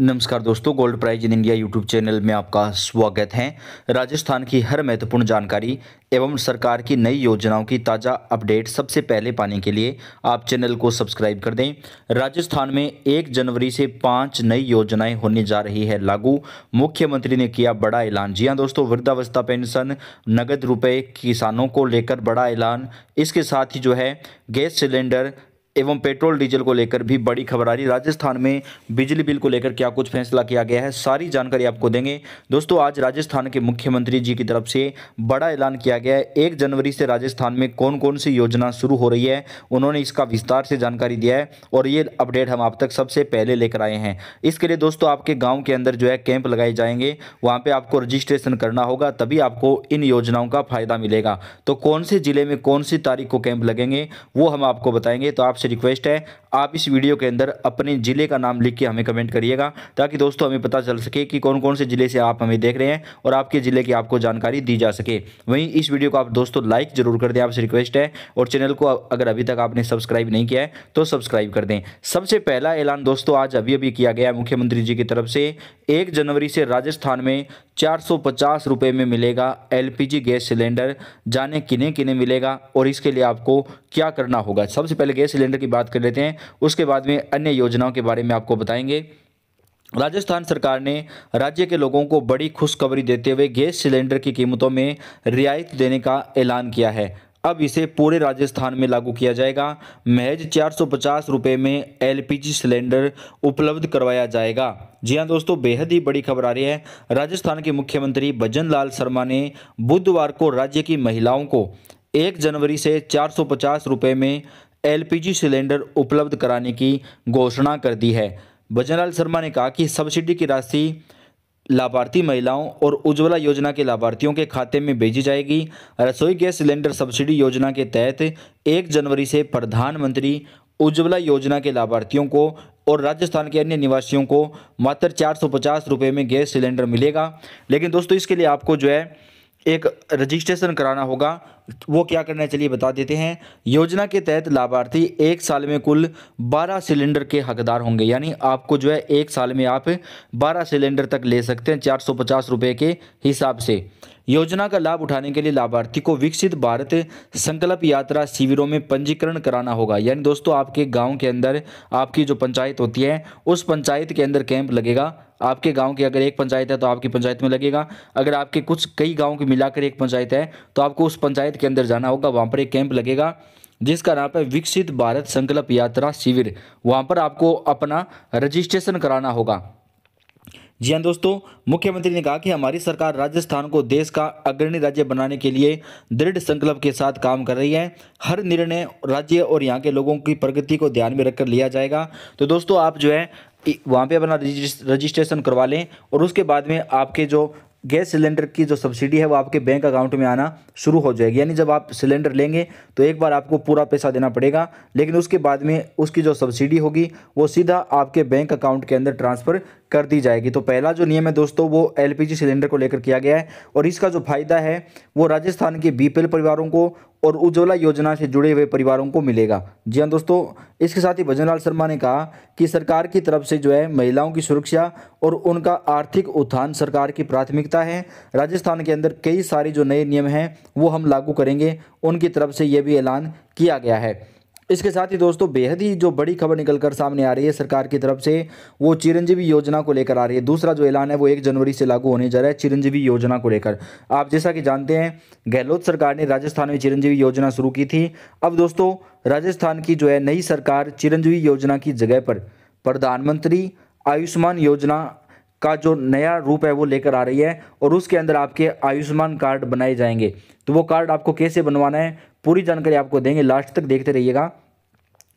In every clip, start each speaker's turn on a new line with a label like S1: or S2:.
S1: नमस्कार दोस्तों gold price in India YouTube channel में आपका स्वागत है राजस्थान की हर महत्वपूर्ण जानकारी एवं सरकार की नई योजनाओं की ताज़ा अपडेट सबसे पहले पाने के लिए आप चैनल को सब्सक्राइब कर दें राजस्थान में एक जनवरी से पाँच नई योजनाएं होने जा रही है लागू मुख्यमंत्री ने किया बड़ा ऐलान जी हाँ दोस्तों वृद्धावस्था पेंशन नगद रुपये किसानों को लेकर बड़ा ऐलान इसके साथ ही जो है गैस सिलेंडर एवं पेट्रोल डीजल को लेकर भी बड़ी खबर आ रही राजस्थान में बिजली बिल को लेकर क्या कुछ फैसला किया गया है सारी जानकारी आपको देंगे दोस्तों आज राजस्थान के मुख्यमंत्री जी की तरफ से बड़ा ऐलान किया गया है एक जनवरी से राजस्थान में कौन कौन सी योजना शुरू हो रही है उन्होंने इसका विस्तार से जानकारी दिया है और ये अपडेट हम आप तक सबसे पहले लेकर आए हैं इसके लिए दोस्तों आपके गाँव के अंदर जो है कैंप लगाए जाएंगे वहाँ पर आपको रजिस्ट्रेशन करना होगा तभी आपको इन योजनाओं का फायदा मिलेगा तो कौन से जिले में कौन सी तारीख को कैंप लगेंगे वो हम आपको बताएंगे तो आप आपसे रिक्वेस्ट है आप इस वीडियो के अंदर अपने ज़िले का नाम लिख के हमें कमेंट करिएगा ताकि दोस्तों हमें पता चल सके कि कौन कौन से ज़िले से आप हमें देख रहे हैं और आपके ज़िले की आपको जानकारी दी जा सके वहीं इस वीडियो को आप दोस्तों लाइक ज़रूर कर दें आपसे रिक्वेस्ट है और चैनल को अगर अभी तक आपने सब्सक्राइब नहीं किया है तो सब्सक्राइब कर दें सबसे पहला ऐलान दोस्तों आज अभी अभी किया गया मुख्यमंत्री जी की तरफ से एक जनवरी से राजस्थान में चार सौ में मिलेगा एल गैस सिलेंडर जाने किने किने मिलेगा और इसके लिए आपको क्या करना होगा सबसे पहले गैस सिलेंडर की बात कर लेते हैं उसके बाद में अन्य योजनाओं के बारे में आपको बताएंगे राजस्थान सरकार ने राज्य के लोगों को बड़ी खुशखबरी देते हुए गैस सिलेंडर की कीमतों में रियायत देने का ऐलान किया है अब इसे पूरे राजस्थान में लागू किया जाएगा महज चार सौ में एलपीजी सिलेंडर उपलब्ध करवाया जाएगा जी हाँ दोस्तों बेहद ही बड़ी खबर आ रही है राजस्थान के मुख्यमंत्री भजन लाल शर्मा ने बुधवार को राज्य की महिलाओं को 1 जनवरी से चार सौ में एलपीजी सिलेंडर उपलब्ध कराने की घोषणा कर दी है भजनलाल शर्मा ने कहा कि सब्सिडी की राशि लाभार्थी महिलाओं और उज्ज्वला योजना के लाभार्थियों के खाते में भेजी जाएगी रसोई गैस सिलेंडर सब्सिडी योजना के तहत एक जनवरी से प्रधानमंत्री उज्ज्वला योजना के लाभार्थियों को और राजस्थान के अन्य निवासियों को मात्र चार सौ पचास रुपये में गैस सिलेंडर मिलेगा लेकिन दोस्तों इसके लिए आपको जो है एक रजिस्ट्रेशन कराना होगा वो क्या करना है चलिए बता देते हैं योजना के तहत लाभार्थी एक साल में कुल 12 सिलेंडर के हकदार होंगे यानी आपको जो है एक साल में आप 12 सिलेंडर तक ले सकते हैं चार सौ के हिसाब से योजना का लाभ उठाने के लिए लाभार्थी को विकसित भारत संकल्प यात्रा शिविरों में पंजीकरण कराना होगा यानी दोस्तों आपके गांव के अंदर आपकी जो पंचायत होती है उस पंचायत के अंदर कैंप लगेगा आपके गांव की अगर एक पंचायत है तो आपकी पंचायत में लगेगा अगर आपके कुछ कई गांव की मिलाकर एक पंचायत है तो आपको उस पंचायत वेबसाइट के अंदर जाना होगा वहाँ पर एक कैंप लगेगा जिसका नाम है विकसित भारत संकल्प यात्रा शिविर वहाँ पर आपको अपना रजिस्ट्रेशन कराना होगा जी हाँ दोस्तों मुख्यमंत्री ने कहा कि हमारी सरकार राजस्थान को देश का अग्रणी राज्य बनाने के लिए दृढ़ संकल्प के साथ काम कर रही है हर निर्णय राज्य और यहाँ के लोगों की प्रगति को ध्यान में रखकर लिया जाएगा तो दोस्तों आप जो है वहाँ पे अपना रजिस्ट्रेशन करवा लें और उसके बाद में आपके जो गैस सिलेंडर की जो सब्सिडी है वो आपके बैंक अकाउंट में आना शुरू हो जाएगी यानी जब आप सिलेंडर लेंगे तो एक बार आपको पूरा पैसा देना पड़ेगा लेकिन उसके बाद में उसकी जो सब्सिडी होगी वो सीधा आपके बैंक अकाउंट के अंदर ट्रांसफ़र कर दी जाएगी तो पहला जो नियम है दोस्तों वो एलपीजी सिलेंडर को लेकर किया गया है और इसका जो फायदा है वो राजस्थान के बीपीएल परिवारों को और उज्ज्वला योजना से जुड़े हुए परिवारों को मिलेगा जी हाँ दोस्तों इसके साथ ही भजनलाल शर्मा ने कहा कि सरकार की तरफ से जो है महिलाओं की सुरक्षा और उनका आर्थिक उत्थान सरकार की प्राथमिकता है राजस्थान के अंदर कई सारे जो नए नियम हैं वो हम लागू करेंगे उनकी तरफ से ये भी ऐलान किया गया है इसके साथ ही दोस्तों बेहद ही जो बड़ी खबर निकल कर सामने आ रही है सरकार की तरफ से वो चिरंजीवी योजना को लेकर आ रही है दूसरा जो ऐलान है वो एक जनवरी से लागू होने जा रहा है चिरंजीवी योजना को लेकर आप जैसा कि जानते हैं गहलोत सरकार ने राजस्थान में चिरंजीवी योजना शुरू की थी अब दोस्तों राजस्थान की जो है नई सरकार चिरंजीवी योजना की जगह पर प्रधानमंत्री आयुष्मान योजना का जो नया रूप है वो लेकर आ रही है और उसके अंदर आपके आयुष्मान कार्ड बनाए जाएंगे तो वो कार्ड आपको कैसे बनवाना है पूरी जानकारी आपको देंगे लास्ट तक देखते रहिएगा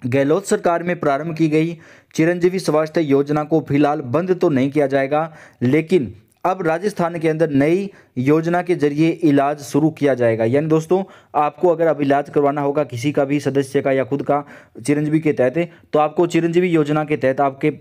S1: गहलोत सरकार में प्रारंभ की गई चिरंजीवी स्वास्थ्य योजना को फिलहाल बंद तो नहीं किया जाएगा लेकिन अब राजस्थान के अंदर नई योजना के जरिए इलाज शुरू किया जाएगा यानी दोस्तों आपको अगर अब इलाज करवाना होगा किसी का भी सदस्य का या खुद का चिरंजीवी के तहत तो आपको चिरंजीवी योजना के तहत आपके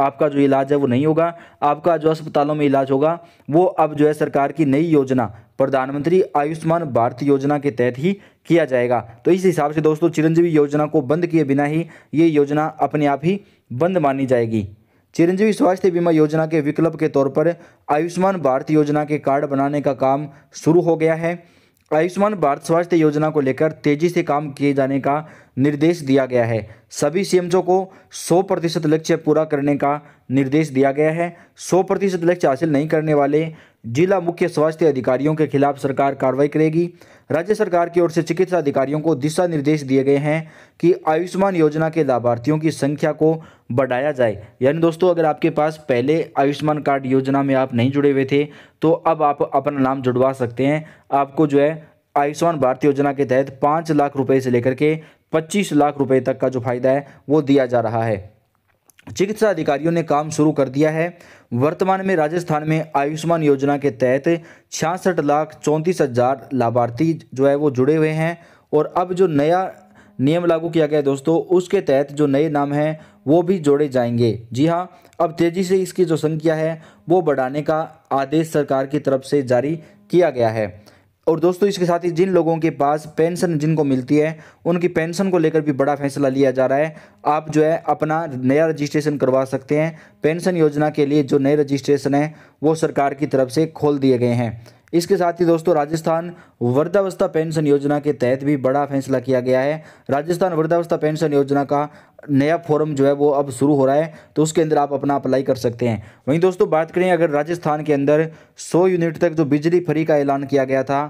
S1: आपका जो इलाज है वो नहीं होगा आपका जो अस्पतालों में इलाज होगा वो अब जो है सरकार की नई योजना प्रधानमंत्री आयुष्मान भारत योजना के तहत ही किया जाएगा तो इस हिसाब से दोस्तों चिरंजीवी योजना को बंद किए बिना ही ये योजना अपने आप ही बंद मानी जाएगी चिरंजीवी स्वास्थ्य बीमा योजना के विकल्प के तौर पर आयुष्मान भारत योजना के कार्ड बनाने का काम शुरू हो गया है आयुष्मान भारत स्वास्थ्य योजना को लेकर तेजी से काम किए जाने का निर्देश दिया गया है सभी सीएमओ को 100 प्रतिशत लक्ष्य पूरा करने का निर्देश दिया गया है 100 प्रतिशत लक्ष्य हासिल नहीं करने वाले जिला मुख्य स्वास्थ्य अधिकारियों के खिलाफ सरकार कार्रवाई करेगी राज्य सरकार की ओर से चिकित्सा अधिकारियों को दिशा निर्देश दिए गए हैं कि आयुष्मान योजना के लाभार्थियों की संख्या को बढ़ाया जाए यानी दोस्तों अगर आपके पास पहले आयुष्मान कार्ड योजना में आप नहीं जुड़े हुए थे तो अब आप अपना नाम जुड़वा सकते हैं आपको जो है आयुष्मान भारत योजना के तहत पाँच लाख रुपये से लेकर के पच्चीस लाख रुपये तक का जो फायदा है वो दिया जा रहा है चिकित्सा अधिकारियों ने काम शुरू कर दिया है वर्तमान में राजस्थान में आयुष्मान योजना के तहत छियासठ लाख चौंतीस हजार लाभार्थी जो है वो जुड़े हुए हैं और अब जो नया नियम लागू किया गया है दोस्तों उसके तहत जो नए नाम हैं वो भी जोड़े जाएंगे जी हाँ अब तेज़ी से इसकी जो संख्या है वो बढ़ाने का आदेश सरकार की तरफ से जारी किया गया है और दोस्तों इसके साथ ही जिन लोगों के पास पेंशन जिनको मिलती है उनकी पेंशन को लेकर भी बड़ा फैसला लिया जा रहा है आप जो है अपना नया रजिस्ट्रेशन करवा सकते हैं पेंशन योजना के लिए जो नए रजिस्ट्रेशन है वो सरकार की तरफ से खोल दिए गए हैं इसके साथ ही दोस्तों राजस्थान वृद्धावस्था पेंशन योजना के तहत भी बड़ा फैसला किया गया है राजस्थान वृद्धावस्था पेंशन योजना का नया फॉर्म जो है वो अब शुरू हो रहा है तो उसके अंदर आप अपना अप्लाई कर सकते हैं वहीं दोस्तों बात करें अगर राजस्थान के अंदर सौ यूनिट तक जो बिजली फ्री का ऐलान किया गया था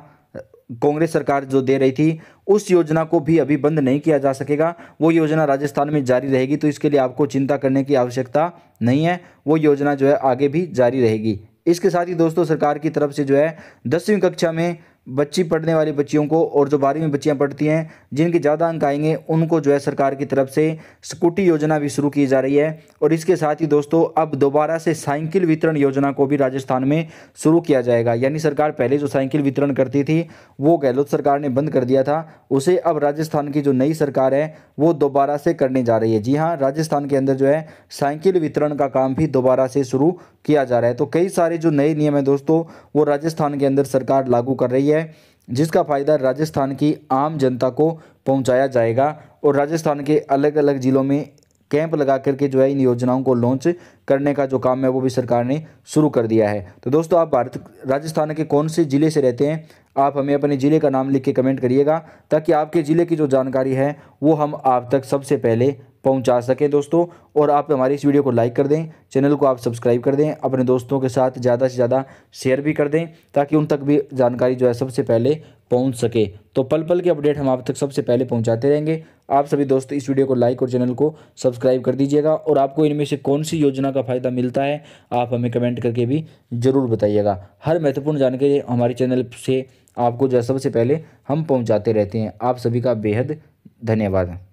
S1: कांग्रेस सरकार जो दे रही थी उस योजना को भी अभी बंद नहीं किया जा सकेगा वो योजना राजस्थान में जारी रहेगी तो इसके लिए आपको चिंता करने की आवश्यकता नहीं है वो योजना जो है आगे भी जारी रहेगी इसके साथ ही दोस्तों सरकार की तरफ से जो है दसवीं कक्षा में बच्ची पढ़ने वाली बच्चियों को और जो बारहवीं बच्चियां पढ़ती हैं जिनके ज़्यादा अंक आएंगे उनको जो है सरकार की तरफ से स्कूटी योजना भी शुरू की जा रही है और इसके साथ ही दोस्तों अब दोबारा से साइकिल वितरण योजना को भी राजस्थान में शुरू किया जाएगा यानी सरकार पहले जो साइकिल वितरण करती थी वो गहलोत सरकार ने बंद कर दिया था उसे अब राजस्थान की जो नई सरकार है वो दोबारा से करने जा रही है जी हाँ राजस्थान के अंदर जो है साइकिल वितरण का काम भी दोबारा से शुरू किया जा रहा है तो कई सारे जो नए नियम हैं दोस्तों वो राजस्थान के अंदर सरकार लागू कर रही है है जिसका फ़ायदा राजस्थान की आम जनता को पहुंचाया जाएगा और राजस्थान के अलग अलग ज़िलों में कैंप लगा करके जो है इन योजनाओं को लॉन्च करने का जो काम है वो भी सरकार ने शुरू कर दिया है तो दोस्तों आप भारत राजस्थान के कौन से ज़िले से रहते हैं आप हमें अपने ज़िले का नाम लिख के कमेंट करिएगा ताकि आपके ज़िले की जो जानकारी है वो हम आप तक सबसे पहले पहुंचा सकें दोस्तों और आप हमारी इस वीडियो को लाइक कर दें चैनल को आप सब्सक्राइब कर दें अपने दोस्तों के साथ ज़्यादा से ज़्यादा शेयर भी कर दें ताकि उन तक भी जानकारी जो है सबसे पहले पहुंच सके तो पल पल के अपडेट हम आप तक सबसे पहले पहुंचाते रहेंगे आप सभी दोस्त इस वीडियो को लाइक और चैनल को सब्सक्राइब कर दीजिएगा और आपको इनमें से कौन सी योजना का फ़ायदा मिलता है आप हमें कमेंट करके भी ज़रूर बताइएगा हर महत्वपूर्ण जानकारी हमारे चैनल से आपको जो सबसे पहले हम पहुंचाते रहते हैं आप सभी का बेहद धन्यवाद